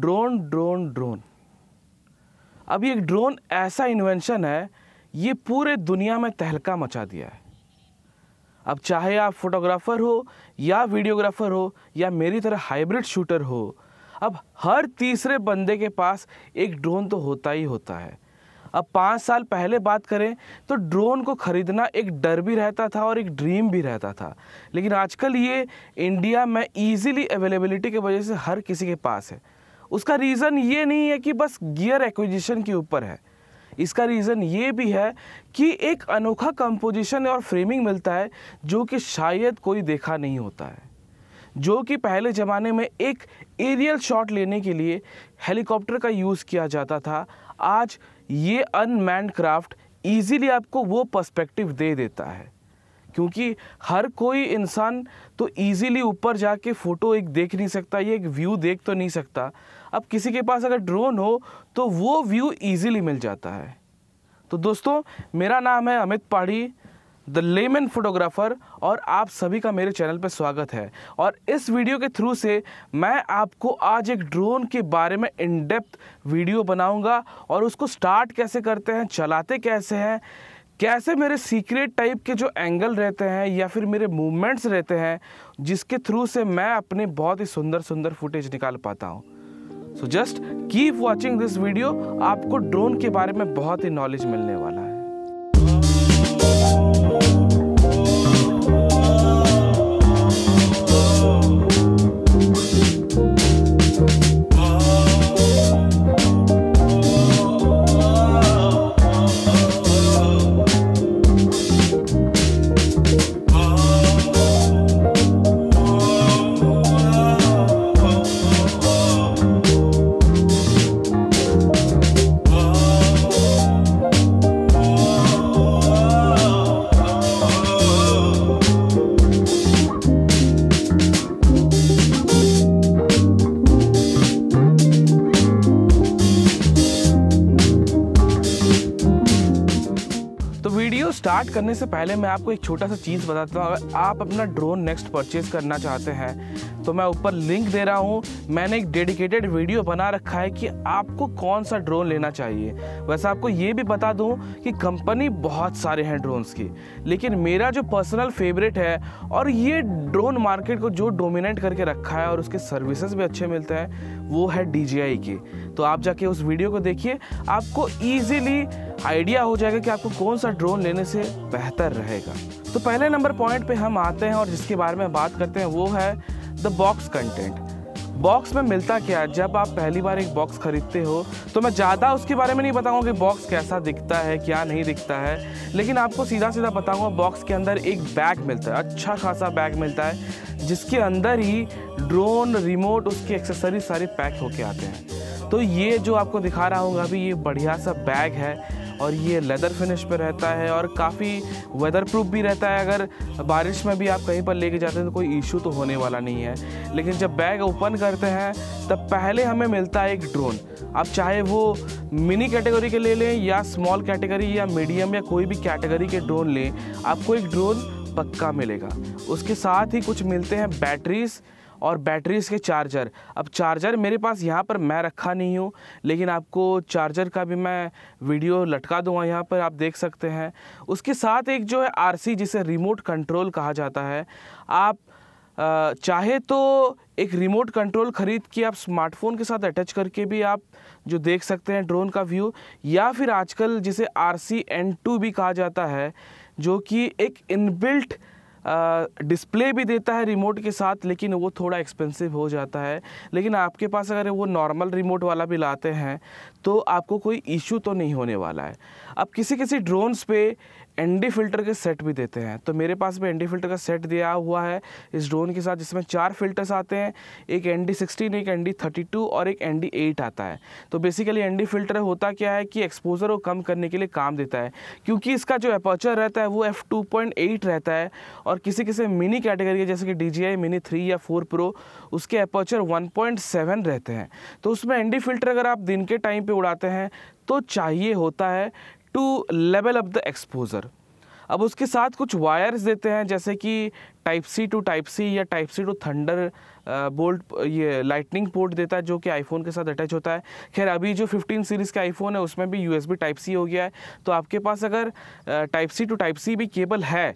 Drone drone drone अब ये drone ऐसा इन्वेंशन है ये पूरे दुनिया में तहलका मचा दिया है अब चाहे आप फोटोग्राफ़र हो या वीडियोग्राफ़र हो या मेरी तरह हाइब्रिड शूटर हो अब हर तीसरे बंदे के पास एक ड्रोन तो होता ही होता है अब पाँच साल पहले बात करें तो ड्रोन को ख़रीदना एक डर भी रहता था और एक ड्रीम भी रहता था लेकिन आजकल ये इंडिया में ईजिली अवेलेबिलिटी की वजह से हर किसी के पास है उसका रीज़न ये नहीं है कि बस गियर एक्विजिशन के ऊपर है इसका रीज़न ये भी है कि एक अनोखा कंपोजिशन और फ्रेमिंग मिलता है जो कि शायद कोई देखा नहीं होता है जो कि पहले ज़माने में एक एरियल शॉट लेने के लिए हेलीकॉप्टर का यूज़ किया जाता था आज ये अनमैंड क्राफ्ट ईजीली आपको वो पर्सपेक्टिव दे देता है क्योंकि हर कोई इंसान तो इजीली ऊपर जाके फ़ोटो एक देख नहीं सकता ये एक व्यू देख तो नहीं सकता अब किसी के पास अगर ड्रोन हो तो वो व्यू ईज़िली मिल जाता है तो दोस्तों मेरा नाम है Amit Padhi the lemon photographer और आप सभी का मेरे चैनल पर स्वागत है और इस वीडियो के थ्रू से मैं आपको आज एक ड्रोन के बारे में इन डेप्थ वीडियो बनाऊंगा और उसको स्टार्ट कैसे करते हैं चलाते कैसे हैं कैसे मेरे सीक्रेट टाइप के जो एंगल रहते हैं या फिर मेरे मूवमेंट्स रहते हैं जिसके थ्रू से मैं अपने बहुत ही सुंदर सुंदर फुटेज निकाल पाता हूँ so just keep watching this video आपको ड्रोन के बारे में बहुत ही नॉलेज मिलने वाला है स्टार्ट करने से पहले मैं आपको एक छोटा सा चीज़ बताता हूँ अगर आप अपना ड्रोन नेक्स्ट परचेज़ करना चाहते हैं तो मैं ऊपर लिंक दे रहा हूँ मैंने एक डेडिकेटेड वीडियो बना रखा है कि आपको कौन सा ड्रोन लेना चाहिए वैसे आपको ये भी बता दूँ कि कंपनी बहुत सारे हैं ड्रोन्स की लेकिन मेरा जो पर्सनल फेवरेट है और ये ड्रोन मार्केट को जो डोमिनेट करके रखा है और उसके सर्विसेज भी अच्छे मिलते हैं वो है डी जी तो आप जाके उस वीडियो को देखिए आपको ईजिली आइडिया हो जाएगा कि आपको कौन सा ड्रोन लेने से बेहतर रहेगा तो पहले नंबर पॉइंट पे हम आते हैं और जिसके बारे में बात करते हैं वो है द बॉक्स कंटेंट बॉक्स में मिलता क्या है जब आप पहली बार एक बॉक्स खरीदते हो तो मैं ज़्यादा उसके बारे में नहीं बताऊंगा कि बॉक्स कैसा दिखता है क्या नहीं दिखता है लेकिन आपको सीधा सीधा बताऊंगा बॉक्स के अंदर एक बैग मिलता है अच्छा खासा बैग मिलता है जिसके अंदर ही ड्रोन रिमोट उसके एक्सेसरी सारे पैक होके आते हैं तो ये जो आपको दिखा रहा हूँ अभी ये बढ़िया सा बैग है और ये लेदर फिनिश पे रहता है और काफ़ी वेदर प्रूफ भी रहता है अगर बारिश में भी आप कहीं पर लेके जाते हैं तो कोई इशू तो होने वाला नहीं है लेकिन जब बैग ओपन करते हैं तब पहले हमें मिलता है एक ड्रोन आप चाहे वो मिनी कैटेगरी के ले लें या स्मॉल कैटेगरी या मीडियम या कोई भी कैटेगरी के ड्रोन लें आपको एक ड्रोन पक्का मिलेगा उसके साथ ही कुछ मिलते हैं बैटरीज़ और बैटरीज के चार्जर अब चार्जर मेरे पास यहाँ पर मैं रखा नहीं हूँ लेकिन आपको चार्जर का भी मैं वीडियो लटका दूँगा यहाँ पर आप देख सकते हैं उसके साथ एक जो है आर जिसे रिमोट कंट्रोल कहा जाता है आप चाहे तो एक रिमोट कंट्रोल ख़रीद के आप स्मार्टफोन के साथ अटैच करके भी आप जो देख सकते हैं ड्रोन का व्यू या फिर आजकल जिसे आर सी एन टू भी कहा जाता है जो कि एक इनबिल्ट डिस्प्ले भी देता है रिमोट के साथ लेकिन वो थोड़ा एक्सपेंसिव हो जाता है लेकिन आपके पास अगर वो नॉर्मल रिमोट वाला भी लाते हैं तो आपको कोई इशू तो नहीं होने वाला है अब किसी किसी ड्रोन्स पे एनडी फिल्टर के सेट भी देते हैं तो मेरे पास भी एनडी फिल्टर का सेट दिया हुआ है इस ड्रोन के साथ जिसमें चार फिल्टर्स आते हैं एक एन डी सिक्सटीन एक एन डी थर्टी टू और एक एन डी एट आता है तो बेसिकली एन डी फिल्टर होता क्या है कि एक्सपोजर को कम करने के लिए काम देता है क्योंकि इसका जो अपर्चर रहता है वो एफ टू पॉइंट एट रहता है और किसी किसी मिनी कैटेगरी के जैसे कि D J I mini three या फोर प्रो उसके अपर्चर वन पॉइंट सेवन रहते हैं तो उसमें एन डी फिल्टर अगर आप दिन के टाइम पर उड़ाते हैं तो चाहिए होता है to level up the exposure अब उसके साथ कुछ वायर्स देते हैं जैसे कि type C to type C या type C to Thunderbolt ये लाइटनिंग पोर्ट देता है जो कि आईफोन के साथ अटैच होता है खैर अभी जो 15 सीरीज़ का आईफोन है उसमें भी यूएसबी टाइप सी हो गया है तो आपके पास अगर type C to type C भी केबल है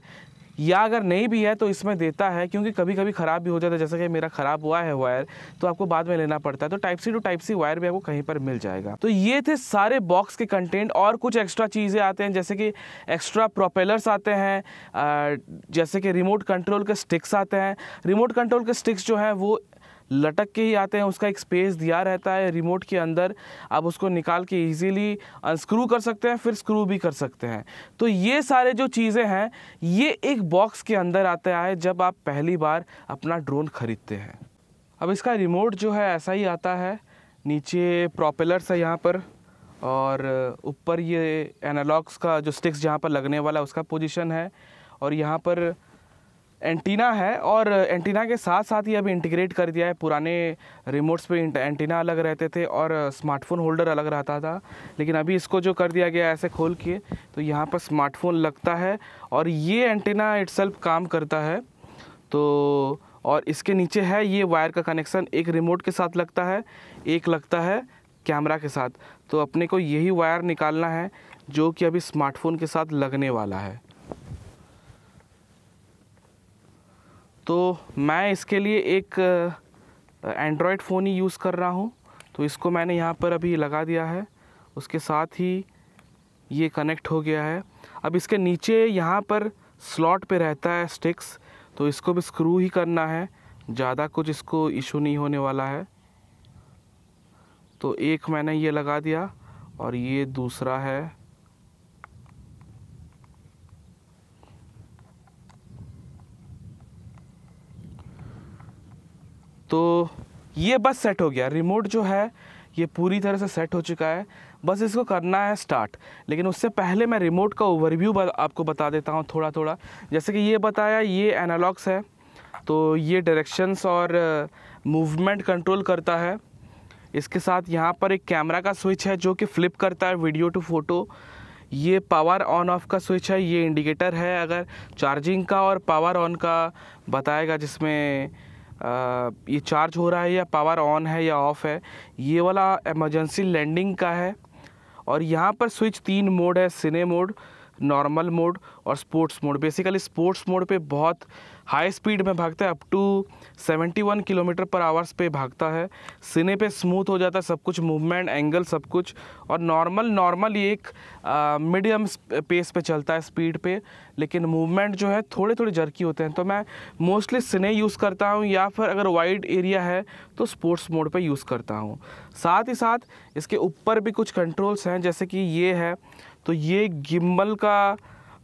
या अगर नहीं भी है तो इसमें देता है क्योंकि कभी कभी ख़राब भी हो जाता है जैसे कि मेरा ख़राब हुआ है वायर तो आपको बाद में लेना पड़ता है तो type C to type C wire भी आपको कहीं पर मिल जाएगा तो ये थे सारे बॉक्स के कंटेंट और कुछ एक्स्ट्रा चीज़ें आते हैं जैसे कि एक्स्ट्रा प्रोपेलर्स आते हैं जैसे कि रिमोट कंट्रोल के स्टिक्स आते हैं रिमोट कंट्रोल के स्टिक्स जो हैं वो लटक के ही आते हैं उसका एक स्पेस दिया रहता है रिमोट के अंदर आप उसको निकाल के ईजिली अनस्क्रू कर सकते हैं फिर स्क्रू भी कर सकते हैं तो ये सारे जो चीज़ें हैं ये एक बॉक्स के अंदर आता है जब आप पहली बार अपना ड्रोन ख़रीदते हैं अब इसका रिमोट जो है ऐसा ही आता है नीचे प्रोपेलर्स है यहाँ पर और ऊपर ये एनालॉग्स का जो स्टिक्स जहाँ पर लगने वाला उसका पोजीशन है और यहाँ पर एंटीना है और एंटीना के साथ साथ ही अभी इंटीग्रेट कर दिया है पुराने रिमोट्स पे एंटीना अलग रहते थे और स्मार्टफोन होल्डर अलग रहता था लेकिन अभी इसको जो कर दिया गया ऐसे खोल के तो यहाँ पर स्मार्टफोन लगता है और ये एंटीना इट्सल्फ काम करता है तो और इसके नीचे है ये वायर का कनेक्शन एक रिमोट के साथ लगता है एक लगता है कैमरा के साथ तो अपने को यही वायर निकालना है जो कि अभी स्मार्टफोन के साथ लगने वाला है तो मैं इसके लिए एक एंड्रॉयड फ़ोन ही यूज़ कर रहा हूँ तो इसको मैंने यहाँ पर अभी लगा दिया है उसके साथ ही ये कनेक्ट हो गया है अब इसके नीचे यहाँ पर स्लॉट पे रहता है स्टिक्स तो इसको भी स्क्रू ही करना है ज़्यादा कुछ इसको इशू नहीं होने वाला है तो एक मैंने ये लगा दिया और ये दूसरा है तो ये बस सेट हो गया रिमोट जो है ये पूरी तरह से सेट हो चुका है बस इसको करना है स्टार्ट लेकिन उससे पहले मैं रिमोट का ओवरव्यू आपको बता देता हूँ थोड़ा थोड़ा जैसे कि ये बताया ये एनालॉग्स है तो ये डायरेक्शंस और मूवमेंट uh, कंट्रोल करता है इसके साथ यहाँ पर एक कैमरा का स्विच है जो कि फ्लिप करता है वीडियो टू फोटो ये पावर ऑन ऑफ का स्विच है ये इंडिकेटर है अगर चार्जिंग का और पावर ऑन का बताएगा जिसमें ये चार्ज हो रहा है या पावर ऑन है या ऑफ़ है ये वाला एमरजेंसी लैंडिंग का है और यहाँ पर स्विच तीन मोड है सिने मोड नॉर्मल मोड और sports mode basically sports mode पे बहुत हाई स्पीड में भागता है up to 71 kilometre per hours पे भागता है सीने पे स्मूथ हो जाता है सब कुछ मूवमेंट एंगल सब कुछ और नॉर्मल नॉर्मल ये एक मीडियम पेस पे चलता है स्पीड पे लेकिन मूवमेंट जो है थोड़े थोड़े जर्की होते हैं तो मैं मोस्टली सिने यूज़ करता हूँ या फिर अगर वाइड एरिया है तो स्पोर्ट्स मोड पर यूज़ करता हूँ साथ ही साथ इसके ऊपर भी कुछ कंट्रोल्स हैं जैसे कि ये है तो ये गिम्बल का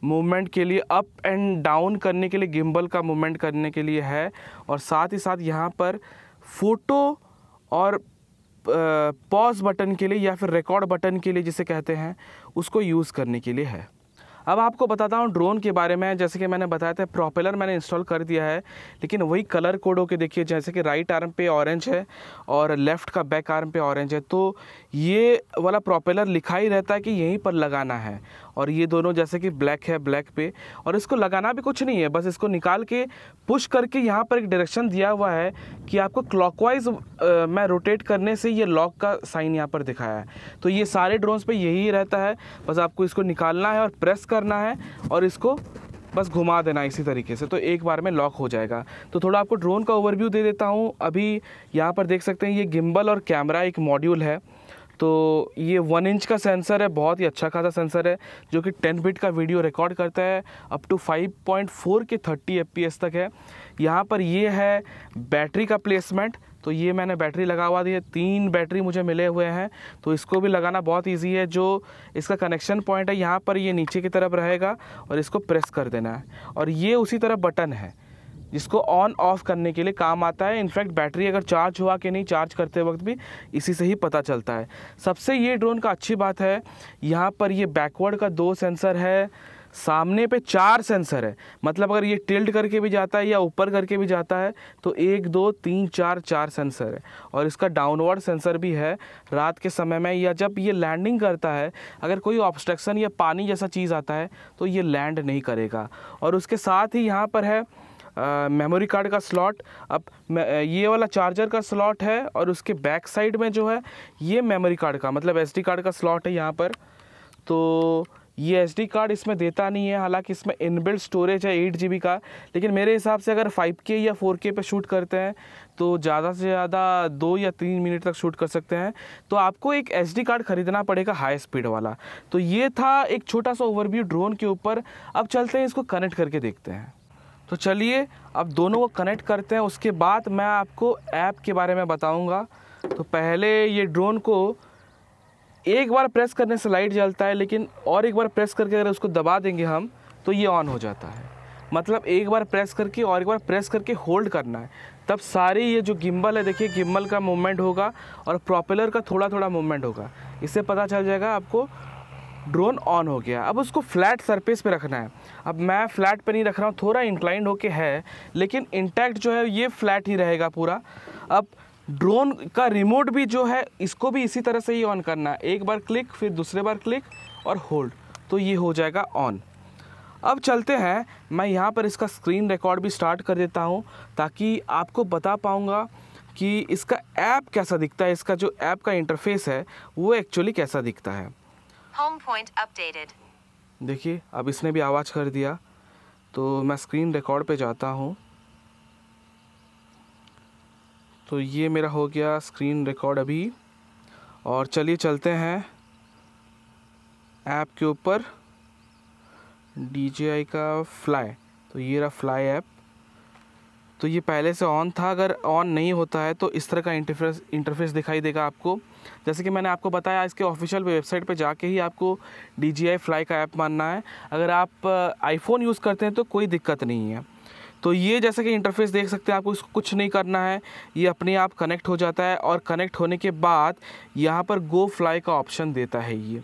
मूवमेंट के लिए अप एंड डाउन करने के लिए गिम्बल का मूवमेंट करने के लिए है और साथ ही साथ यहाँ पर फ़ोटो और पॉज बटन के लिए या फिर रिकॉर्ड बटन के लिए जिसे कहते हैं उसको यूज़ करने के लिए है अब आपको बताता हूँ ड्रोन के बारे में जैसे कि मैंने बताया था प्रोपेलर मैंने इंस्टॉल कर दिया है लेकिन वही कलर कोड होकर देखिए जैसे कि राइट आर्म पे ऑरेंज है और लेफ़्ट का बैक आर्म पे ऑरेंज है तो ये वाला प्रोपेलर लिखा ही रहता है कि यहीं पर लगाना है और ये दोनों जैसे कि ब्लैक है ब्लैक पे और इसको लगाना भी कुछ नहीं है बस इसको निकाल के पुश करके यहाँ पर एक डायरेक्शन दिया हुआ है कि आपको क्लॉकवाइज मैं रोटेट करने से ये लॉक का साइन यहाँ पर दिखाया है तो ये सारे ड्रोन्स पर यही रहता है बस आपको इसको निकालना है और प्रेस करना है और इसको बस घुमा देना इसी तरीके से तो एक बार में लॉक हो जाएगा तो थोड़ा आपको ड्रोन का ओवरव्यू दे देता हूँ अभी यहाँ पर देख सकते हैं ये गिम्बल और कैमरा एक मॉड्यूल है तो ये वन इंच का सेंसर है बहुत ही अच्छा खासा सेंसर है जो कि टेन बिट का वीडियो रिकॉर्ड करता है अप टू 5.4 के 30 एफ तक है यहाँ पर ये है बैटरी का प्लेसमेंट तो ये मैंने बैटरी लगा हुआ दी है तीन बैटरी मुझे मिले हुए हैं तो इसको भी लगाना बहुत इजी है जो इसका कनेक्शन पॉइंट है यहाँ पर ये नीचे की तरफ रहेगा और इसको प्रेस कर देना है और ये उसी तरह बटन है जिसको ऑन ऑफ करने के लिए काम आता है इनफैक्ट बैटरी अगर चार्ज हुआ कि नहीं चार्ज करते वक्त भी इसी से ही पता चलता है सबसे ये ड्रोन का अच्छी बात है यहाँ पर ये बैकवर्ड का दो सेंसर है सामने पे चार सेंसर है मतलब अगर ये टिल्ट करके भी जाता है या ऊपर करके भी जाता है तो एक दो तीन चार चार सेंसर है और इसका डाउनवर्ड सेंसर भी है रात के समय में या जब ये लैंडिंग करता है अगर कोई ऑब्स्ट्रक्शन या पानी जैसा चीज़ आता है तो ये लैंड नहीं करेगा और उसके साथ ही यहाँ पर है मेमोरी कार्ड का स्लॉट अब ये वाला चार्जर का स्लॉट है और उसके बैक साइड में जो है ये मेमोरी कार्ड का मतलब एस कार्ड का स्लॉट है यहाँ पर तो ये एस कार्ड इसमें देता नहीं है हालांकि इसमें इनबिल्ट स्टोरेज है एट जी का लेकिन मेरे हिसाब से अगर फाइव के या फोर के पर शूट करते हैं तो ज़्यादा से ज़्यादा दो या तीन मिनट तक शूट कर सकते हैं तो आपको एक एस कार्ड ख़रीदना पड़ेगा हाई स्पीड वाला तो ये था एक छोटा सा ओवरव्यू ड्रोन के ऊपर अब चलते हैं इसको कनेक्ट करके देखते हैं तो चलिए अब दोनों को कनेक्ट करते हैं उसके बाद मैं आपको ऐप के बारे में बताऊंगा तो पहले ये ड्रोन को एक बार प्रेस करने से लाइट जलता है लेकिन और एक बार प्रेस करके अगर उसको दबा देंगे हम तो ये ऑन हो जाता है मतलब एक बार प्रेस करके और एक बार प्रेस करके होल्ड करना है तब सारी ये जो गिम्बल है देखिए गिम्बल का मूवमेंट होगा और प्रोपेलर का थोड़ा थोड़ा मूवमेंट होगा इससे पता चल जाएगा आपको ड्रोन ऑन हो गया अब उसको फ्लैट सरफेस पे रखना है अब मैं फ्लैट पे नहीं रख रहा हूँ थोड़ा इंक्लाइंड होके है लेकिन इंटैक्ट जो है ये फ्लैट ही रहेगा पूरा अब ड्रोन का रिमोट भी जो है इसको भी इसी तरह से ही ऑन करना है एक बार क्लिक फिर दूसरे बार क्लिक और होल्ड तो ये हो जाएगा ऑन अब चलते हैं मैं यहाँ पर इसका स्क्रीन रिकॉर्ड भी स्टार्ट कर देता हूँ ताकि आपको बता पाऊँगा कि इसका ऐप कैसा दिखता है इसका जो ऐप का इंटरफेस है वो एक्चुअली कैसा दिखता है Home point updated. देखिए अब इसने भी आवाज़ कर दिया तो मैं स्क्रीन रिकॉर्ड पे जाता हूँ तो ये मेरा हो गया स्क्रीन रिकॉर्ड अभी और चलिए चलते हैं ऐप के ऊपर डी का फ्लाई तो ये रहा फ्लाई ऐप तो ये पहले से ऑन था अगर ऑन नहीं होता है तो इस तरह का इंटरफेस इंटरफेस दिखाई देगा आपको जैसे कि मैंने आपको बताया इसके ऑफिशियल वेबसाइट पे जाके ही आपको डी जी आई फ्लाई का ऐप मानना है अगर आप आईफोन uh, यूज़ करते हैं तो कोई दिक्कत नहीं है तो ये जैसे कि इंटरफेस देख सकते हैं आपको इसको कुछ नहीं करना है ये अपने आप कनेक्ट हो जाता है और कनेक्ट होने के बाद यहाँ पर गो फ्लाई का ऑप्शन देता है ये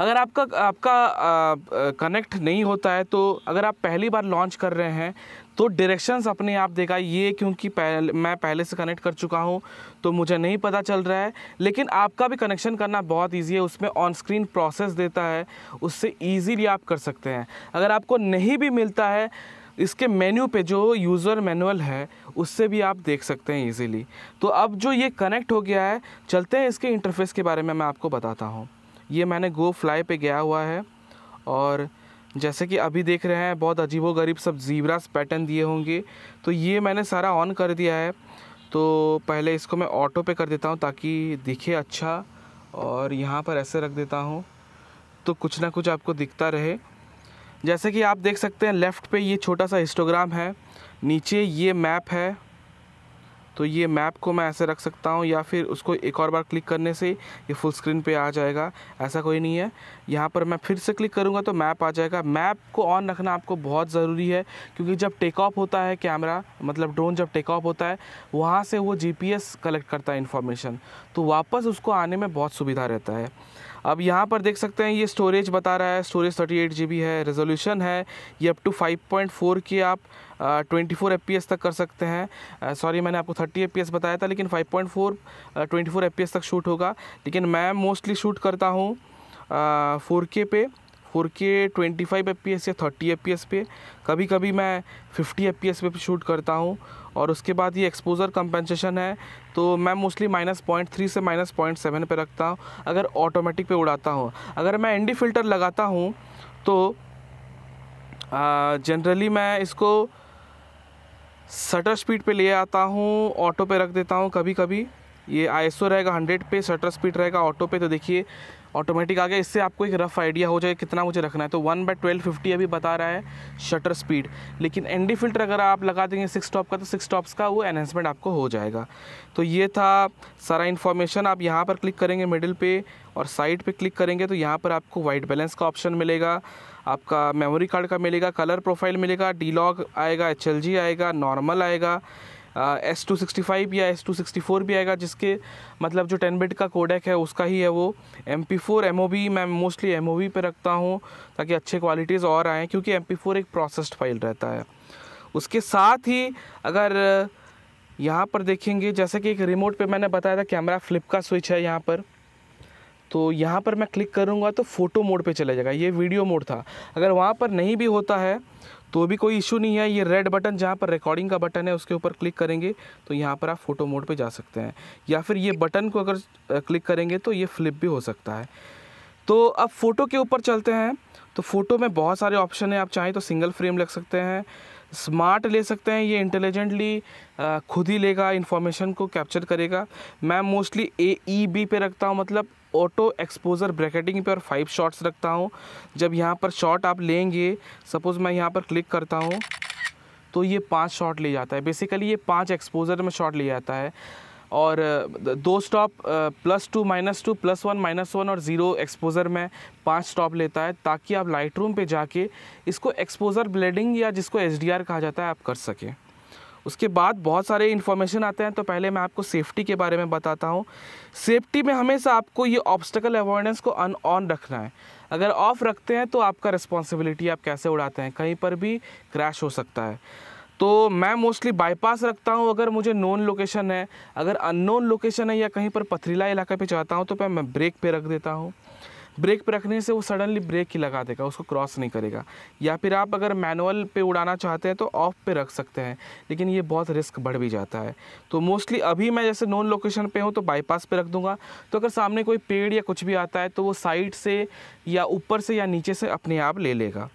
अगर आपका आपका कनेक्ट uh, uh, नहीं होता है तो अगर आप पहली बार लॉन्च कर रहे हैं तो डायरेक्शंस अपने आप देगा ये क्योंकि पहले मैं पहले से कनेक्ट कर चुका हूँ तो मुझे नहीं पता चल रहा है लेकिन आपका भी कनेक्शन करना बहुत ईजी है उसमें ऑन स्क्रीन प्रोसेस देता है उससे ईजीली आप कर सकते हैं अगर आपको नहीं भी मिलता है इसके मेन्यू पे जो यूज़र मैनुअल है उससे भी आप देख सकते हैं इजीली तो अब जो ये कनेक्ट हो गया है चलते हैं इसके इंटरफेस के बारे में मैं आपको बताता हूँ ये मैंने गो फ्लाई पे गया हुआ है और जैसे कि अभी देख रहे हैं बहुत अजीबो गरीब सब जीब्रास पैटर्न दिए होंगे तो ये मैंने सारा ऑन कर दिया है तो पहले इसको मैं ऑटो पे कर देता हूँ ताकि दिखे अच्छा और यहाँ पर ऐसे रख देता हूँ तो कुछ ना कुछ आपको दिखता रहे जैसे कि आप देख सकते हैं लेफ़्ट पे ये छोटा सा हिस्टोग्राम है नीचे ये मैप है तो ये मैप को मैं ऐसे रख सकता हूँ या फिर उसको एक और बार क्लिक करने से ये फुल स्क्रीन पे आ जाएगा ऐसा कोई नहीं है यहाँ पर मैं फिर से क्लिक करूँगा तो मैप आ जाएगा मैप को ऑन रखना आपको बहुत ज़रूरी है क्योंकि जब टेक ऑफ होता है कैमरा मतलब ड्रोन जब टेक ऑफ होता है वहाँ से वो जी कलेक्ट करता है इन्फॉर्मेशन तो वापस उसको आने में बहुत सुविधा रहता है अब यहाँ पर देख सकते हैं ये स्टोरेज बता रहा है storage thirty eight G B है रेजोल्यूशन है ये up to five point four K आप ट्वेंटी फोर तक कर सकते हैं सॉरी मैंने आपको थर्टी एफ बताया था लेकिन five point four twenty four तक शूट होगा लेकिन मैं मोस्टली शूट करता हूँ फोर के पे फोर के ट्वेंटी फाइव या थर्टी एफ पे कभी कभी मैं फिफ्टी एफ पे शूट करता हूँ और उसके बाद ये एक्सपोज़र कंपनसेशन है तो मैं मोस्टली माइनस पॉइंट थ्री से माइनस पॉइंट सेवन पर रखता हूँ अगर ऑटोमेटिक पे उड़ाता हूँ अगर मैं एनडी फिल्टर लगाता हूँ तो जनरली मैं इसको सटर स्पीड पे ले आता हूँ ऑटो पे रख देता हूँ कभी कभी ये आईएसओ रहेगा हंड्रेड पे सटर स्पीड रहेगा ऑटो पे तो देखिए ऑटोमेटिक आ गया इससे आपको एक रफ़ आइडिया हो जाए कितना मुझे रखना है तो वन बाई ट्वेल्व फिफ्टी अभी बता रहा है शटर स्पीड लेकिन एन डी फिल्टर अगर आप लगा देंगे सिक्स टॉप का तो सिक्स टॉप्स का वो एनहेंसमेंट आपको हो जाएगा तो ये था सारा इन्फॉर्मेशन आप यहाँ पर क्लिक करेंगे मिडिल पे और साइड पे क्लिक करेंगे तो यहाँ पर आपको वाइट बैलेंस का ऑप्शन मिलेगा आपका मेमोरी कार्ड का मिलेगा कलर प्रोफाइल मिलेगा डी लॉग आएगा एच आएगा नॉर्मल आएगा एस टू सिक्सटी फाइव या एस टू सिक्सटी फोर भी आएगा जिसके मतलब जो टेन बिट का कोडेक है उसका ही है वो M P four M O B मैं मोस्टली एम ओ बी पर रखता हूँ ताकि अच्छे क्वालिटीज़ और आएँ क्योंकि एम पी फोर एक प्रोसेस्ड फाइल रहता है उसके साथ ही अगर यहाँ पर देखेंगे जैसे कि एक रिमोट पे मैंने बताया था कैमरा फ्लिप का स्विच है यहाँ पर तो यहाँ पर मैं क्लिक करूँगा तो फ़ोटो मोड पे चला जाएगा ये वीडियो मोड था अगर वहाँ पर नहीं भी होता है तो भी कोई इशू नहीं है ये रेड बटन जहाँ पर रिकॉर्डिंग का बटन है उसके ऊपर क्लिक करेंगे तो यहाँ पर आप फ़ोटो मोड पे जा सकते हैं या फिर ये बटन को अगर क्लिक करेंगे तो ये फ्लिप भी हो सकता है तो अब फ़ोटो के ऊपर चलते हैं तो फ़ोटो में बहुत सारे ऑप्शन हैं आप चाहें तो सिंगल फ्रेम लग सकते हैं स्मार्ट ले सकते हैं ये इंटेलिजेंटली खुद ही लेगा इन्फॉर्मेशन को कैप्चर करेगा मैं मोस्टली ए ई बी पे रखता हूँ मतलब ऑटो एक्सपोजर ब्रैकेटिंग पे और फाइव शॉट्स रखता हूँ जब यहाँ पर शॉट आप लेंगे सपोज़ मैं यहाँ पर क्लिक करता हूँ तो ये पांच शॉट ले जाता है बेसिकली ये पांच एक्सपोजर में शॉट ले जाता है और दो stop plus two minus two plus one minus one और ज़ीरो एक्सपोज़र में पांच स्टॉप लेता है ताकि आप लाइट रूम पर जाके इसको एक्सपोज़र ब्लेडिंग या जिसको एच कहा जाता है आप कर सकें उसके बाद बहुत सारे इन्फॉर्मेशन आते हैं तो पहले मैं आपको सेफ्टी के बारे में बताता हूँ सेफ्टी में हमेशा आपको ये ऑब्स्टिकल अवॉर्डेंस को अन ऑन रखना है अगर ऑफ रखते हैं तो आपका रिस्पॉन्सिबिलिटी आप कैसे उड़ाते हैं कहीं पर भी क्रैश हो सकता है तो मैं मोस्टली बाईपास रखता हूँ अगर मुझे नोन लोकेशन है अगर अननोन लोकेशन है या कहीं पर पथरीला इलाके पे चाहता हूँ तो मैं ब्रेक पे रख देता हूँ ब्रेक पर रखने से वो सडनली ब्रेक ही लगा देगा उसको क्रॉस नहीं करेगा या फिर आप अगर मैनुअल पे उड़ाना चाहते हैं तो ऑफ पे रख सकते हैं लेकिन ये बहुत रिस्क बढ़ भी जाता है तो मोस्टली अभी मैं जैसे नॉन लोकेशन पे हूँ तो बाईपास पे रख दूँगा तो अगर सामने कोई पेड़ या कुछ भी आता है तो वो साइड से या ऊपर से या नीचे से अपने आप ले लेगा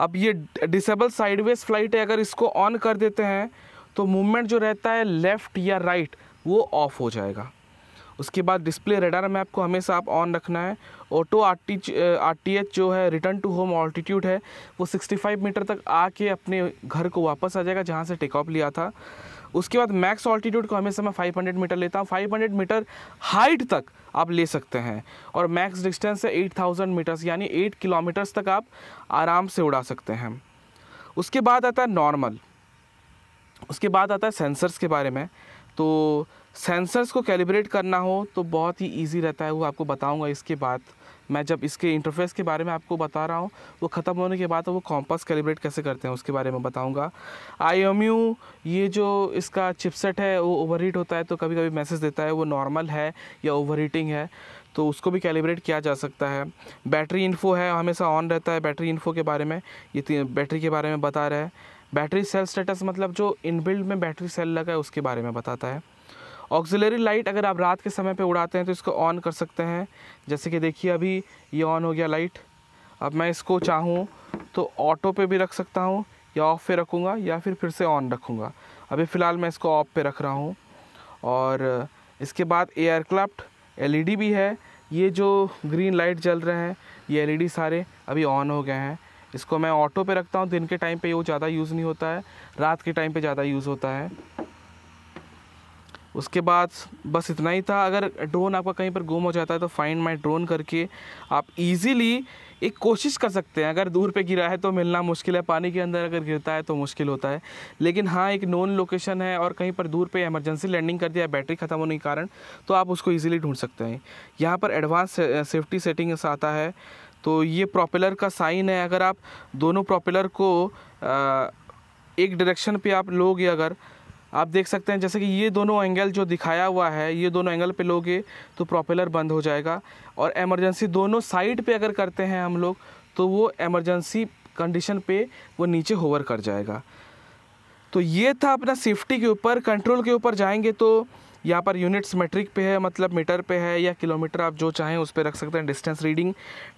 अब ये डिसेबल साइडवेज फ्लाइट है अगर इसको ऑन कर देते हैं तो मूवमेंट जो रहता है लेफ़्ट या राइट वो ऑफ हो जाएगा उसके बाद डिस्प्ले रेडार मैप को हमेशा आप ऑन रखना है auto R T R T H जो है रिटर्न टू होम ऑल्टीट्यूड है वो 65 मीटर तक आके अपने घर को वापस आ जाएगा जहाँ से टेक ऑफ लिया था उसके बाद मैक्स ऑल्टीट्यूड को हमेशा मैं 500 मीटर लेता हूँ 500 मीटर हाइट तक आप ले सकते हैं और मैक्स डिस्टेंस है 8000 मीटर्स यानी 8 किलोमीटर्स तक आप आराम से उड़ा सकते हैं उसके बाद आता है नॉर्मल उसके बाद आता है सेंसर्स के बारे में तो सेंसर्स को कैलिब्रेट करना हो तो बहुत ही ईजी रहता है वो आपको बताऊँगा इसके बाद मैं जब इसके इंटरफेस के बारे में आपको बता रहा हूँ वो ख़त्म होने के बाद तो वो कॉम्पस कैलिब्रेट कैसे करते हैं उसके बारे में बताऊँगा आई ये जो इसका चिपसेट है वो ओवर होता है तो कभी कभी मैसेज देता है वो नॉर्मल है या ओवर है तो उसको भी कैलिब्रेट किया जा सकता है बैटरी इन्फो है हमेशा ऑन रहता है बैटरी इन्फो के बारे में ये बैटरी के बारे में बता रहा है बैटरी सेल स्टेटस मतलब जो इनबिल्ड में बैटरी सेल लगा है उसके बारे में बताता है ऑक्सिलरी लाइट अगर आप रात के समय पे उड़ाते हैं तो इसको ऑन कर सकते हैं जैसे कि देखिए अभी ये ऑन हो गया लाइट अब मैं इसको चाहूँ तो ऑटो पे भी रख सकता हूँ या ऑफ़ पे रखूँगा या फिर फिर से ऑन रखूँगा अभी फ़िलहाल मैं इसको ऑफ पे रख रहा हूँ और इसके बाद एयरक्राफ्ट एल भी है ये जो ग्रीन लाइट जल रहे हैं ये एल सारे अभी ऑन हो गए हैं इसको मैं ऑटो पे रखता हूँ दिन के टाइम पे वो ज़्यादा यूज़ नहीं होता है रात के टाइम पे ज़्यादा यूज़ होता है उसके बाद बस इतना ही था अगर ड्रोन आपका कहीं पर गुम हो जाता है तो फाइंड माई ड्रोन करके आप इजीली एक कोशिश कर सकते हैं अगर दूर पे गिरा है तो मिलना मुश्किल है पानी के अंदर अगर गिरता है तो मुश्किल होता है लेकिन हाँ एक नॉन लोकेशन है और कहीं पर दूर पे इमरजेंसी लैंडिंग कर दिया बैटरी ख़त्म होने के कारण तो आप उसको इजीली ढूंढ सकते हैं यहाँ पर एडवांस सेफ्टी सेटिंग्स आता है तो ये प्रोपेलर का साइन है अगर आप दोनों प्रोपेलर को uh, एक डायरेक्शन पे आप लोगे अगर आप देख सकते हैं जैसे कि ये दोनों एंगल जो दिखाया हुआ है ये दोनों एंगल पे लोगे तो प्रोपेलर बंद हो जाएगा और एमरजेंसी दोनों साइड पे अगर करते हैं हम लोग तो वो एमरजेंसी कंडीशन पे वो नीचे होवर कर जाएगा तो ये था अपना सेफ्टी के ऊपर कंट्रोल के ऊपर जाएंगे तो यहाँ पर यूनिट्स मेट्रिक पे है मतलब मीटर पे है या किलोमीटर आप जो चाहें उस पर रख सकते हैं डिस्टेंस रीडिंग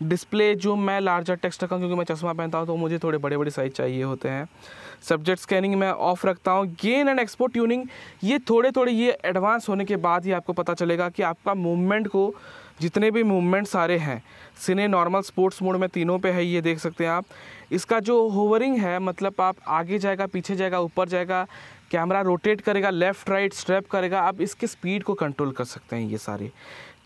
डिस्प्ले जो मैं लार्जर टेक्स्ट रखा क्योंकि मैं चश्मा पहनता हूँ तो मुझे थोड़े बड़े बड़े साइज चाहिए होते हैं सब्जेक्ट स्कैनिंग मैं ऑफ रखता हूँ गेन एंड एक्सपोर्ट ट्यूनिंग ये थोड़े थोड़े ये एडवांस होने के बाद ही आपको पता चलेगा कि आपका मूवमेंट को जितने भी मूवमेंट सारे हैं सिने नॉर्मल स्पोर्ट्स मोड में तीनों पे है ये देख सकते हैं आप इसका जो होवरिंग है मतलब आप आगे जाएगा पीछे जाएगा ऊपर जाएगा कैमरा रोटेट करेगा लेफ़्ट राइट स्ट्रैप करेगा आप इसके स्पीड को कंट्रोल कर सकते हैं ये सारे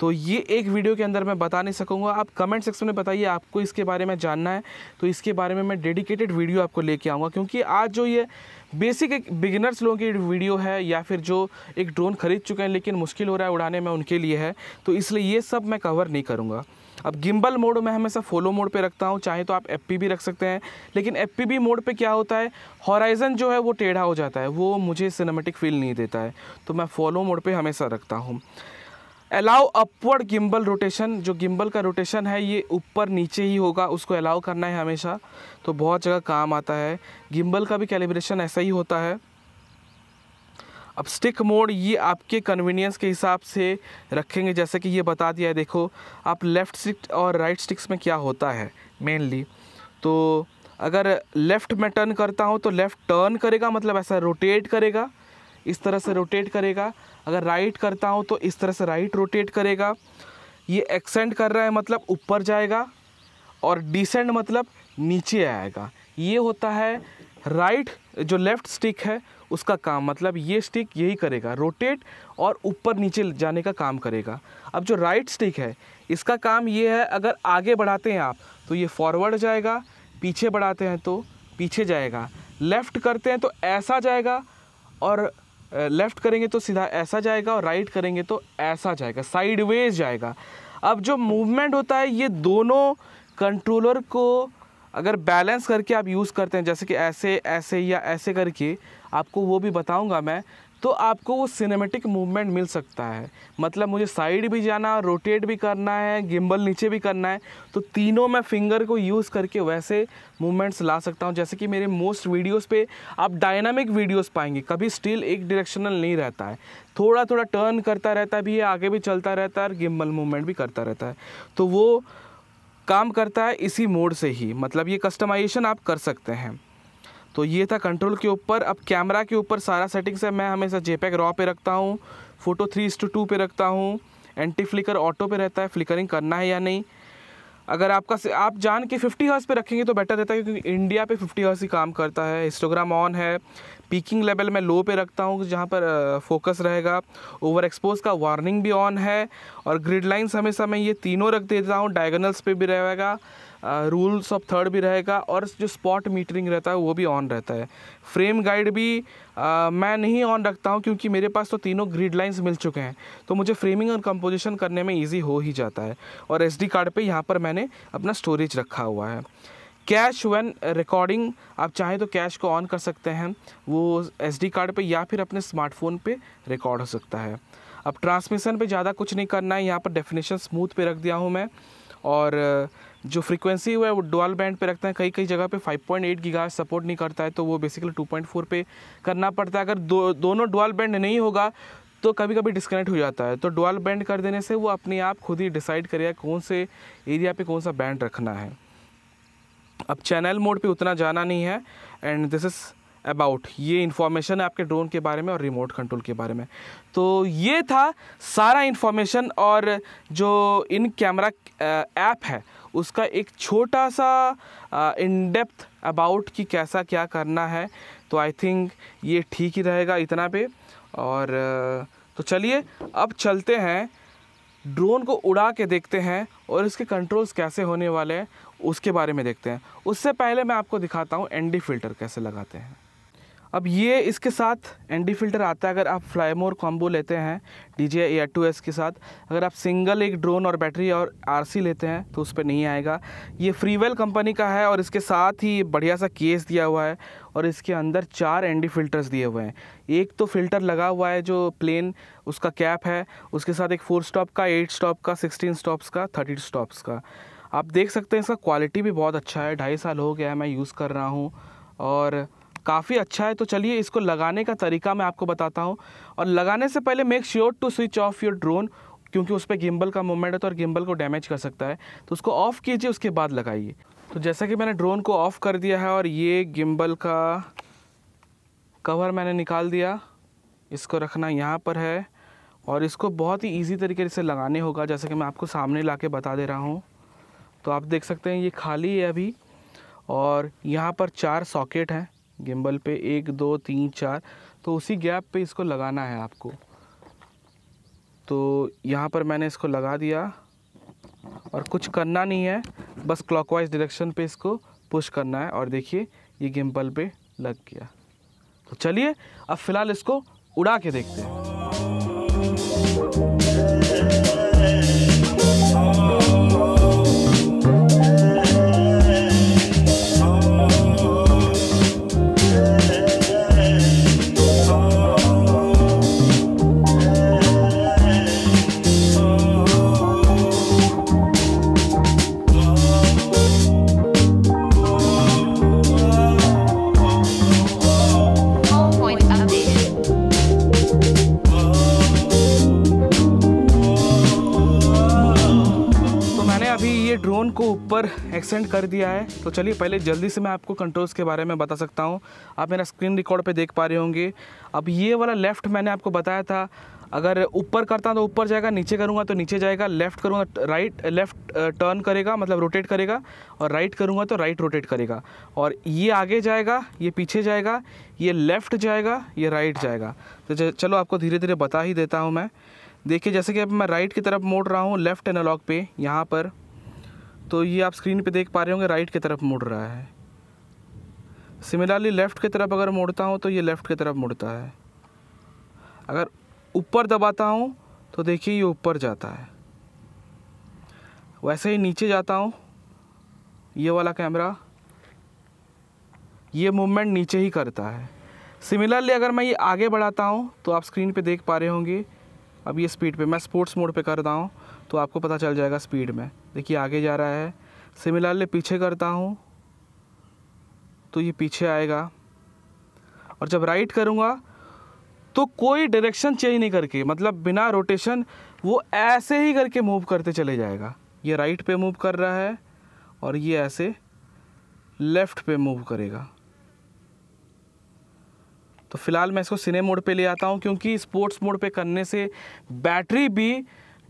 तो ये एक वीडियो के अंदर मैं बता नहीं सकूँगा आप कमेंट सेक्शन में बताइए आपको इसके बारे में जानना है तो इसके बारे में मैं डेडिकेटेड वीडियो आपको लेके आऊँगा क्योंकि आज जो ये बेसिक एक बिगिनर्स लोगों की वीडियो है या फिर जो एक ड्रोन ख़रीद चुके हैं लेकिन मुश्किल हो रहा है उड़ाने में उनके लिए है तो इसलिए ये सब मैं कवर नहीं करूँगा अब गिम्बल मोड में हमेशा फोलो मोड पे रखता हूँ चाहे तो आप एफ भी रख सकते हैं लेकिन एफ पी मोड पे क्या होता है हॉराइजन जो है वो टेढ़ा हो जाता है वो मुझे सिनेमेटिक फील नहीं देता है तो मैं फॉलो मोड पर हमेशा रखता हूँ अलाउ अपवर्ड गिम्बल रोटेशन जो गिम्बल का रोटेशन है ये ऊपर नीचे ही होगा उसको अलाउ करना है हमेशा तो बहुत जगह काम आता है गिम्बल का भी कैलिब्रेशन ऐसा ही होता है अब स्टिक मोड ये आपके कन्वीनियंस के हिसाब से रखेंगे जैसे कि ये बता दिया है देखो आप लेफ़्ट स्टिक और राइट स्टिक्स में क्या होता है मेनली तो अगर लेफ़्ट में टर्न करता हूँ तो लेफ़्ट टर्न करेगा मतलब ऐसा रोटेट करेगा इस तरह से रोटेट करेगा अगर राइट करता हूँ तो इस तरह से राइट रोटेट करेगा ये एक्सेंड कर रहा है मतलब ऊपर जाएगा और डिसेंड मतलब नीचे आएगा ये होता है राइट जो लेफ़्ट स्टिक है उसका काम मतलब ये स्टिक यही करेगा रोटेट और ऊपर नीचे जाने का काम करेगा अब जो राइट स्टिक है इसका काम ये है अगर आगे बढ़ाते हैं आप तो ये फॉरवर्ड जाएगा पीछे बढ़ाते हैं तो पीछे जाएगा लेफ़्ट करते हैं तो ऐसा जाएगा और लेफ़्ट करेंगे तो सीधा ऐसा जाएगा और राइट करेंगे तो ऐसा जाएगा साइडवेज जाएगा अब जो मूवमेंट होता है ये दोनों कंट्रोलर को अगर बैलेंस करके आप यूज़ करते हैं जैसे कि ऐसे ऐसे या ऐसे करके आपको वो भी बताऊँगा मैं तो आपको वो सिनेमेटिक मूवमेंट मिल सकता है मतलब मुझे साइड भी जाना रोटेट भी करना है गिम्बल नीचे भी करना है तो तीनों मैं फिंगर को यूज़ करके वैसे मूवमेंट्स ला सकता हूँ जैसे कि मेरे मोस्ट वीडियोस पे आप डायनामिक वीडियोस पाएंगे कभी स्टिल एक डायरेक्शनल नहीं रहता है थोड़ा थोड़ा टर्न करता रहता भी है आगे भी चलता रहता है और गिम्बल मूवमेंट भी करता रहता है तो वो काम करता है इसी मोड से ही मतलब ये कस्टमाइजेशन आप कर सकते हैं तो ये था कंट्रोल के ऊपर अब कैमरा के ऊपर सारा सेटिंग्स है मैं हमेशा जेपैक रॉ पे रखता हूँ फ़ोटो थ्री टू टू पर रखता हूँ एंटी फ्लिकर ऑटो पे रहता है फ्लिकरिंग करना है या नहीं अगर आपका आप जान के 50 हर्स पे रखेंगे तो बेटर रहता है क्योंकि इंडिया पे 50 हर्स ही काम करता है इंस्टोग्राम ऑन है पीकिंग लेवल मैं लो पे रखता हूँ जहाँ पर फोकस रहेगा ओवर एक्सपोज का वार्निंग भी ऑन है और ग्रिड लाइन्स हमेशा मैं ये तीनों रख देता हूँ डायगनल्स पे भी रहेगा रूल्स ऑफ थर्ड भी रहेगा और जो स्पॉट मीटरिंग रहता है वो भी ऑन रहता है फ्रेम गाइड भी आ, मैं नहीं ऑन रखता हूँ क्योंकि मेरे पास तो तीनों ग्रिड लाइंस मिल चुके हैं तो मुझे फ्रेमिंग और कंपोजिशन करने में ईजी हो ही जाता है और एस कार्ड पर यहाँ पर मैंने अपना स्टोरेज रखा हुआ है कैश वन रिकॉर्डिंग आप चाहें तो कैश को ऑन कर सकते हैं वो एस कार्ड पर या फिर अपने स्मार्टफोन पे रिकॉर्ड हो सकता है अब ट्रांसमिशन पे ज़्यादा कुछ नहीं करना है यहाँ पर डेफिनेशन स्मूथ पे रख दिया हूँ मैं और जो फ्रीक्वेंसी हुआ है वो डुअल बैंड पे रखते हैं कई कई जगह पे 5.8 पॉइंट सपोर्ट नहीं करता है तो वो बेसिकली 2.4 पे करना पड़ता है अगर दो दोनों डुअल बैंड नहीं होगा तो कभी कभी डिस्कनेक्ट हो जाता है तो डुअल बैंड कर देने से वो अपने आप खुद ही डिसाइड करेगा कौन से एरिया पर कौन सा बैंड रखना है अब चैनल मोड पर उतना जाना नहीं है एंड दिस इज़ अबाउट ये इन्फॉर्मेशन है आपके ड्रोन के बारे में और रिमोट कंट्रोल के बारे में तो ये था सारा इन्फॉर्मेशन और जो इन कैमरा ऐप है उसका एक छोटा सा इन डेप्थ अबाउट कि कैसा क्या करना है तो आई थिंक ये ठीक ही रहेगा इतना पे और तो चलिए अब चलते हैं ड्रोन को उड़ा के देखते हैं और इसके कंट्रोल्स कैसे होने वाले हैं उसके बारे में देखते हैं उससे पहले मैं आपको दिखाता हूँ एनडी फ़िल्टर कैसे लगाते हैं अब ये इसके साथ एन फिल्टर आता है अगर आप फ्लाईमोर कॉम्बो लेते हैं D J air two S के साथ अगर आप सिंगल एक ड्रोन और बैटरी और आर लेते हैं तो उस पर नहीं आएगा ये फ्रीवेल कंपनी का है और इसके साथ ही बढ़िया सा केस दिया हुआ है और इसके अंदर चार एन फिल्टर्स दिए हुए हैं एक तो फिल्टर लगा हुआ है जो प्लेन उसका कैप है उसके साथ एक फोर स्टॉप का एट स्टॉप का सिक्सटीन स्टॉप्स का थर्टी स्टॉप्स का आप देख सकते हैं इसका क्वालिटी भी बहुत अच्छा है ढाई साल हो गया है मैं यूज़ कर रहा हूँ और काफ़ी अच्छा है तो चलिए इसको लगाने का तरीका मैं आपको बताता हूँ और लगाने से पहले make sure to switch off your drone क्योंकि उस पर गिम्बल का मूवमेंट होता है तो और गिम्बल को डैमेज कर सकता है तो उसको ऑफ़ कीजिए उसके बाद लगाइए तो जैसा कि मैंने ड्रोन को ऑफ़ कर दिया है और ये गिम्बल का कवर मैंने निकाल दिया इसको रखना यहाँ पर है और इसको बहुत ही इजी तरीके से लगाने होगा जैसे कि मैं आपको सामने ला के बता दे रहा हूँ तो आप देख सकते हैं ये खाली है अभी और यहाँ पर चार सॉकेट हैं गिम्बल पे एक दो तीन चार तो उसी गैप पे इसको लगाना है आपको तो यहाँ पर मैंने इसको लगा दिया और कुछ करना नहीं है बस क्लॉकवाइज डायरेक्शन पे इसको पुश करना है और देखिए ये गिम्बल पे लग गया तो चलिए अब फ़िलहाल इसको उड़ा के देखते हैं ये ड्रोन को ऊपर एक्सेंड कर दिया है तो चलिए पहले जल्दी से मैं आपको कंट्रोल्स के बारे में बता सकता हूँ आप मेरा स्क्रीन रिकॉर्ड पे देख पा रहे होंगे अब ये वाला लेफ़्ट मैंने आपको बताया था अगर ऊपर करता तो ऊपर जाएगा नीचे करूँगा तो नीचे जाएगा लेफ़्ट करूँगा राइट लेफ़्ट टर्न करेगा मतलब रोटेट करेगा और राइट करूँगा तो राइट रोटेट करेगा और ये आगे जाएगा ये पीछे जाएगा ये लेफ़्ट जाएगा ये राइट जाएगा तो चलो आपको धीरे धीरे बता ही देता हूँ मैं देखिए जैसे कि अब मैं राइट की तरफ मोड़ रहा हूँ लेफ़्ट एनालॉग पे यहाँ पर तो ये आप स्क्रीन पे देख पा रहे होंगे राइट की तरफ मुड़ रहा है सिमिलरली लेफ़्ट की तरफ अगर मुड़ता हूँ तो ये लेफ़्ट की तरफ मुड़ता है अगर ऊपर दबाता हूँ तो देखिए ये ऊपर जाता है वैसे ही नीचे जाता हूँ ये वाला कैमरा ये मूवमेंट नीचे ही करता है सिमिलरली अगर मैं ये आगे बढ़ाता हूँ तो आप स्क्रीन पे देख पा रहे होंगे अब ये स्पीड पे मैं स्पोर्ट्स मोड पे कर रहा हूँ तो आपको पता चल जाएगा स्पीड में देखिए आगे जा रहा है सिमिलरली पीछे करता हूँ तो ये पीछे आएगा और जब राइट करूँगा तो कोई डायरेक्शन चेंज नहीं करके मतलब बिना रोटेशन वो ऐसे ही करके मूव करते चले जाएगा ये राइट पे मूव कर रहा है और ये ऐसे लेफ़्ट पे मूव करेगा तो फिलहाल मैं इसको सिने मोड पे ले आता हूँ क्योंकि स्पोर्ट्स मोड पे करने से बैटरी भी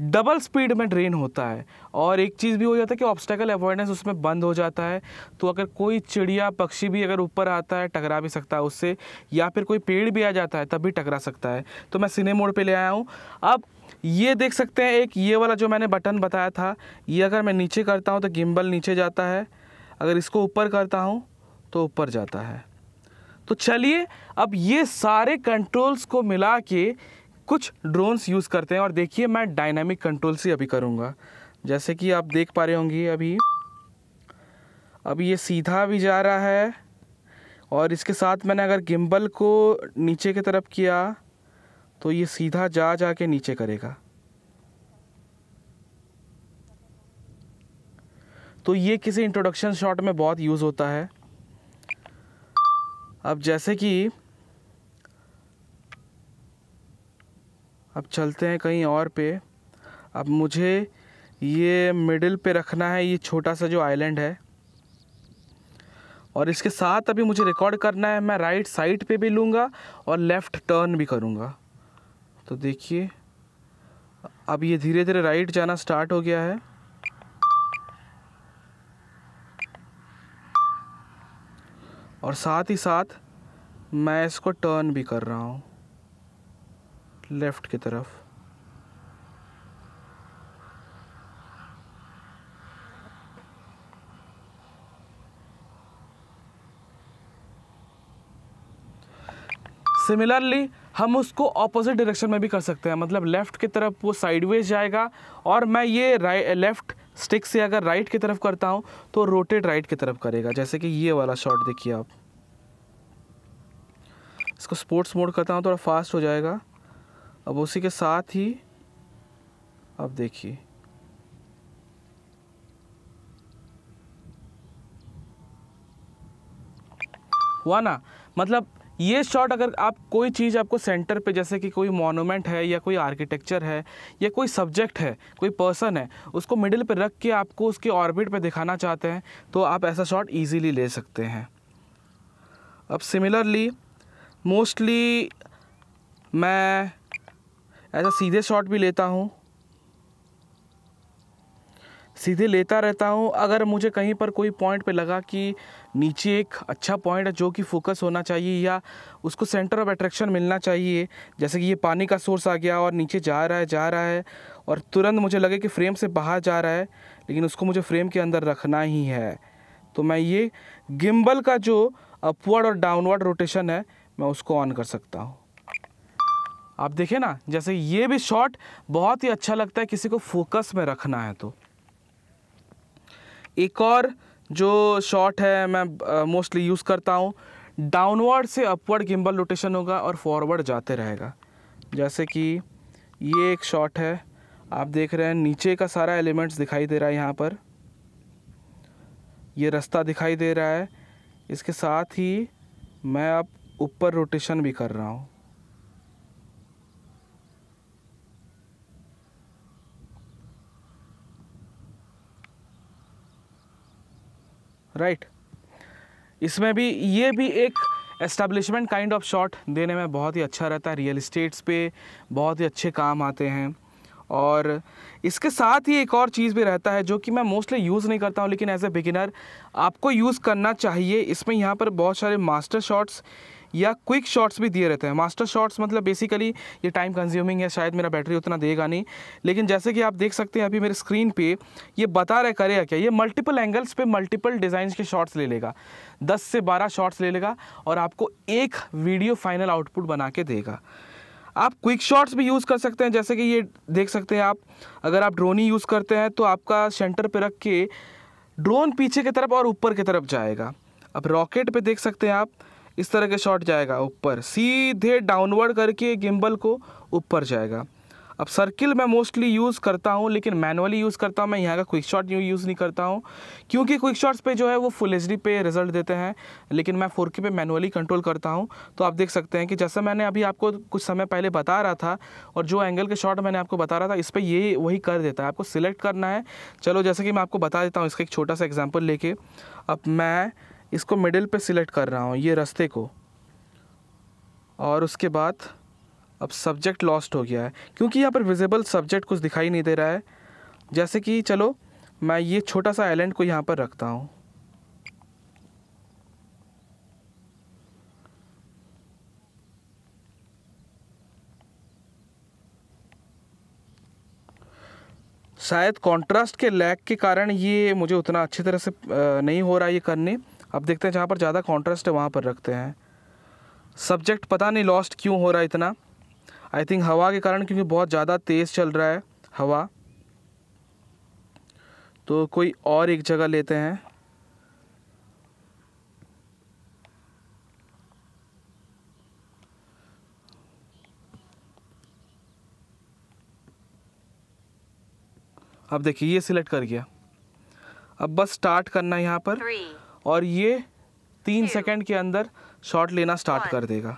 डबल स्पीड में ड्रेन होता है और एक चीज़ भी हो जाता है कि ऑब्स्टेकल अवॉइडेंस उसमें बंद हो जाता है तो अगर कोई चिड़िया पक्षी भी अगर ऊपर आता है टकरा भी सकता है उससे या फिर कोई पेड़ भी आ जाता है तब भी टकरा सकता है तो मैं सिने मोड पे ले आया हूँ अब ये देख सकते हैं एक ये वाला जो मैंने बटन बताया था ये अगर मैं नीचे करता हूँ तो गिम्बल नीचे जाता है अगर इसको ऊपर करता हूँ तो ऊपर जाता है तो चलिए अब ये सारे कंट्रोल्स को मिला के कुछ ड्रोन्स यूज़ करते हैं और देखिए मैं डायनामिक कंट्रोल से अभी करूँगा जैसे कि आप देख पा रहे होंगे अभी अभी ये सीधा भी जा रहा है और इसके साथ मैंने अगर गिम्बल को नीचे की तरफ किया तो ये सीधा जा जा के नीचे करेगा तो ये किसी इंट्रोडक्शन शॉट में बहुत यूज़ होता है अब जैसे कि अब चलते हैं कहीं और पे अब मुझे ये मिडिल पे रखना है ये छोटा सा जो आइलैंड है और इसके साथ अभी मुझे रिकॉर्ड करना है मैं राइट साइड पे भी लूँगा और लेफ़्ट टर्न भी करूँगा तो देखिए अब ये धीरे धीरे राइट जाना स्टार्ट हो गया है और साथ ही साथ मैं इसको टर्न भी कर रहा हूँ लेफ़्ट की तरफ सिमिलरली हम उसको ऑपोजिट डायरेक्शन में भी कर सकते हैं मतलब लेफ़्ट की तरफ वो साइडवेज जाएगा और मैं ये लेफ़्ट स्टिक से अगर राइट की तरफ करता हूँ तो रोटेट राइट की तरफ करेगा जैसे कि ये वाला शॉट देखिए आप इसको स्पोर्ट्स मोड करता हूँ थोड़ा फास्ट हो जाएगा अब उसी के साथ ही अब देखिए हुआ ना मतलब ये शॉट अगर आप कोई चीज़ आपको सेंटर पे जैसे कि कोई मोनूमेंट है या कोई आर्किटेक्चर है या कोई सब्जेक्ट है कोई पर्सन है उसको मिडिल पे रख के आपको उसके ऑर्बिट पे दिखाना चाहते हैं तो आप ऐसा शॉट इजीली ले सकते हैं अब सिमिलरली मोस्टली मैं ऐसा सीधे शॉट भी लेता हूँ सीधे लेता रहता हूँ अगर मुझे कहीं पर कोई पॉइंट पे लगा कि नीचे एक अच्छा पॉइंट है जो कि फोकस होना चाहिए या उसको सेंटर ऑफ अट्रैक्शन मिलना चाहिए जैसे कि ये पानी का सोर्स आ गया और नीचे जा रहा है जा रहा है और तुरंत मुझे लगे कि फ्रेम से बाहर जा रहा है लेकिन उसको मुझे फ्रेम के अंदर रखना ही है तो मैं ये गिम्बल का जो अपवर्ड और डाउनवर्ड रोटेशन है मैं उसको ऑन कर सकता हूँ आप देखें ना जैसे ये भी शॉट बहुत ही अच्छा लगता है किसी को फोकस में रखना है तो एक और जो शॉट है मैं मोस्टली यूज़ करता हूँ डाउनवर्ड से अपवर्ड गिम्बल रोटेशन होगा और फॉरवर्ड जाते रहेगा जैसे कि ये एक शॉट है आप देख रहे हैं नीचे का सारा एलिमेंट्स दिखाई दे रहा है यहाँ पर ये रास्ता दिखाई दे रहा है इसके साथ ही मैं अब ऊपर रोटेशन भी कर रहा हूँ राइट इसमें भी ये भी एक एस्टेब्लिशमेंट काइंड ऑफ शॉट देने में बहुत ही अच्छा रहता है रियल इस्टेट्स पे बहुत ही अच्छे काम आते हैं और इसके साथ ही एक और चीज़ भी रहता है जो कि मैं मोस्टली यूज़ नहीं करता हूँ लेकिन एज ए बिगिनर आपको यूज़ करना चाहिए इसमें यहाँ पर बहुत सारे मास्टर शॉट्स या क्विक शॉट्स भी दिए रहते हैं मास्टर शॉट्स मतलब बेसिकली ये टाइम कंज्यूमिंग है शायद मेरा बैटरी उतना देगा नहीं लेकिन जैसे कि आप देख सकते हैं अभी मेरे स्क्रीन पे ये बता रहा है करेगा क्या ये मल्टीपल एंगल्स पे मल्टीपल डिज़ाइन के शॉट्स ले लेगा दस से बारह शॉट्स ले लेगा और आपको एक वीडियो फाइनल आउटपुट बना के देगा आप क्विक शॉट्स भी यूज़ कर सकते हैं जैसे कि ये देख सकते हैं आप अगर आप ड्रोनी यूज़ करते हैं तो आपका सेंटर पर रख के ड्रोन पीछे की तरफ और ऊपर की तरफ जाएगा अब रॉकेट पे देख सकते हैं आप इस तरह के शॉट जाएगा ऊपर सीधे डाउनवर्ड करके गिम्बल को ऊपर जाएगा अब सर्किल मैं मोस्टली यूज़ करता हूँ लेकिन मैनुअली यूज़ करता हूँ मैं यहाँ का क्विक शॉट यूँ यूज़ नहीं करता हूँ क्योंकि क्विक शॉट्स पे जो है वो फुल एच पे रिजल्ट देते हैं लेकिन मैं फोर पे मैनुअली कंट्रोल करता हूँ तो आप देख सकते हैं कि जैसा मैंने अभी आपको कुछ समय पहले बता रहा था और जो एंगल के शॉट मैंने आपको बता रहा था इस पर ये वही कर देता है आपको सिलेक्ट करना है चलो जैसे कि मैं आपको बता देता हूँ इसका एक छोटा सा एग्जाम्पल लेके अब मैं इसको मिडिल पे सिलेक्ट कर रहा हूँ ये रास्ते को और उसके बाद अब सब्जेक्ट लॉस्ट हो गया है क्योंकि यहाँ पर विजिबल सब्जेक्ट कुछ दिखाई नहीं दे रहा है जैसे कि चलो मैं ये छोटा सा आइलैंड को यहाँ पर रखता हूँ शायद कंट्रास्ट के लैक के कारण ये मुझे उतना अच्छी तरह से नहीं हो रहा ये करने अब देखते हैं जहाँ पर ज़्यादा कॉन्ट्रास्ट है वहाँ पर रखते हैं सब्जेक्ट पता नहीं लॉस्ट क्यों हो रहा है इतना आई थिंक हवा के कारण क्योंकि बहुत ज़्यादा तेज़ चल रहा है हवा तो कोई और एक जगह लेते हैं अब देखिए ये सिलेक्ट कर गया अब बस स्टार्ट करना है यहाँ पर Three. और ये तीन सेकंड के अंदर शॉट लेना स्टार्ट कर देगा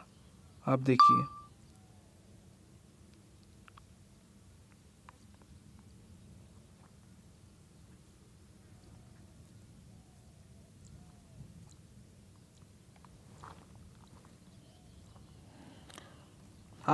आप देखिए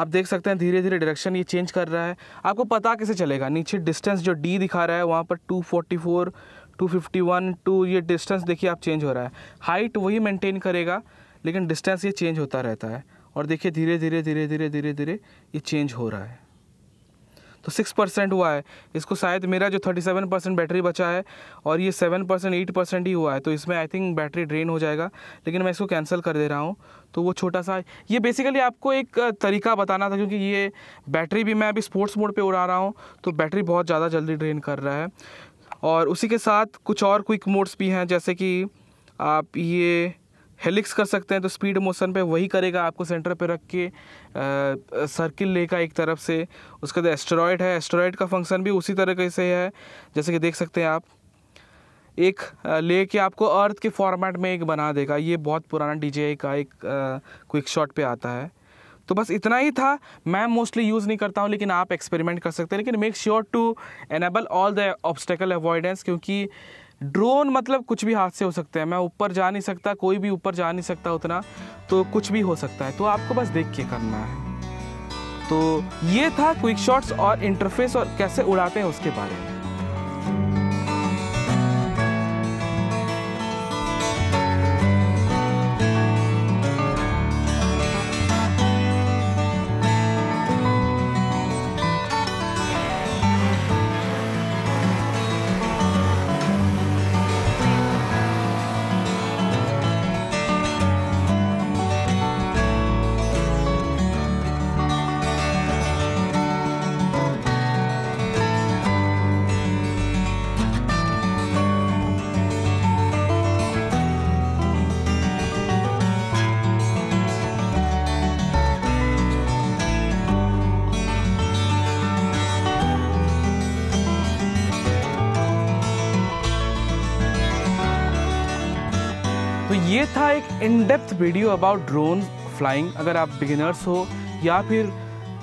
आप देख सकते हैं धीरे धीरे डायरेक्शन ये चेंज कर रहा है आपको पता कैसे चलेगा नीचे डिस्टेंस जो डी दिखा रहा है वहाँ पर 244 251 टू ये डिस्टेंस देखिए आप चेंज हो रहा है हाइट वही मेंटेन करेगा लेकिन डिस्टेंस ये चेंज होता रहता है और देखिए धीरे धीरे धीरे धीरे धीरे धीरे ये चेंज हो रहा है तो सिक्स परसेंट हुआ है इसको शायद मेरा जो थर्टी सेवन परसेंट बैटरी बचा है और ये सेवन परसेंट एट परसेंट ही हुआ है तो इसमें आई थिंक बैटरी ड्रेन हो जाएगा लेकिन मैं इसको कैंसिल कर दे रहा हूँ तो वो छोटा सा ये बेसिकली आपको एक तरीका बताना था क्योंकि ये बैटरी भी मैं अभी स्पोर्ट्स मोड पे उड़ा रहा हूँ तो बैटरी बहुत ज़्यादा जल्दी ड्रेन कर रहा है और उसी के साथ कुछ और क्विक मोड्स भी हैं जैसे कि आप ये हेलिक्स कर सकते हैं तो स्पीड मोशन पे वही करेगा आपको सेंटर पे रख के सर्किल लेगा एक तरफ से उसके बाद एस्ट्रॉयड है एस्ट्रॉयड का फंक्शन भी उसी तरीके से है जैसे कि देख सकते हैं आप एक ले के आपको अर्थ के फॉर्मेट में एक बना देगा ये बहुत पुराना डी का एक क्विक शॉट पे आता है तो बस इतना ही था मैं मोस्टली यूज़ नहीं करता हूँ लेकिन आप एक्सपेरिमेंट कर सकते हैं लेकिन make sure to enable all the obstacle avoidance क्योंकि ड्रोन मतलब कुछ भी हाथ से हो सकता है मैं ऊपर जा नहीं सकता कोई भी ऊपर जा नहीं सकता उतना तो कुछ भी हो सकता है तो आपको बस देख के करना है तो ये था क्विक शॉट्स और इंटरफेस और कैसे उड़ाते हैं उसके बारे में था एक in depth video about drone flying अगर आप बिगिनर्स हो या फिर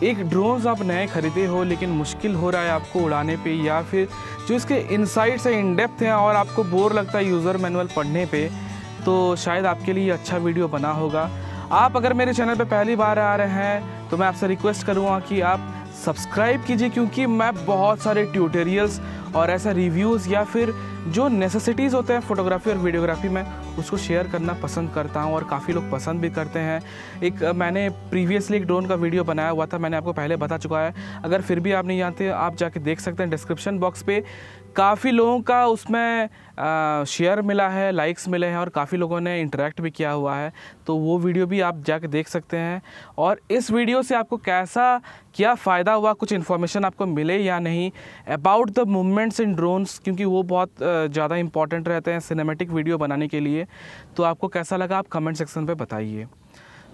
एक ड्रोन्स आप नए ख़रीदे हो लेकिन मुश्किल हो रहा है आपको उड़ाने पे या फिर जो इसके इनसाइट्स हैं इनडेप्थ हैं और आपको बोर लगता है यूज़र मैनुअल पढ़ने पे तो शायद आपके लिए अच्छा वीडियो बना होगा आप अगर मेरे चैनल पे पहली बार आ रहे हैं तो मैं आपसे रिक्वेस्ट करूँगा कि आप सब्सक्राइब कीजिए क्योंकि मैं बहुत सारे ट्यूटोरियल्स और ऐसा रिव्यूज़ या फिर जो नेसेसिटीज़ होते हैं फोटोग्राफी और वीडियोग्राफी में उसको शेयर करना पसंद करता हूँ और काफ़ी लोग पसंद भी करते हैं एक मैंने प्रीवियसली एक ड्रोन का वीडियो बनाया हुआ था मैंने आपको पहले बता चुका है अगर फिर भी आप नहीं जानते आप जाके देख सकते हैं डिस्क्रिप्शन बॉक्स पे काफ़ी लोगों का उसमें शेयर मिला है लाइक्स मिले हैं और काफ़ी लोगों ने इंटरेक्ट भी किया हुआ है तो वो वीडियो भी आप जाके देख सकते हैं और इस वीडियो से आपको कैसा क्या फ़ायदा हुआ कुछ इन्फॉर्मेशन आपको मिले या नहीं about the movement movements in drones क्योंकि वो बहुत ज़्यादा इंपॉर्टेंट रहते हैं सिनेमेटिक वीडियो बनाने के लिए तो आपको कैसा लगा आप कमेंट सेक्शन पर बताइए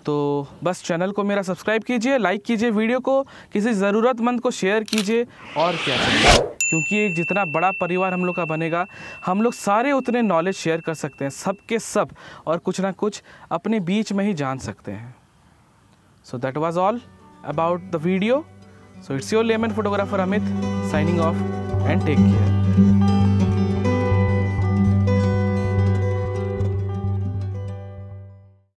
तो बस चैनल को मेरा सब्सक्राइब कीजिए लाइक कीजिए वीडियो को किसी ज़रूरतमंद को शेयर कीजिए और क्या क्योंकि एक जितना बड़ा परिवार हम लोग का बनेगा हम लोग सारे उतने नॉलेज शेयर कर सकते हैं सब के सब और कुछ ना कुछ अपने बीच में ही जान सकते हैं so that was all about the video so it's your lemon photographer Amit signing off and take care.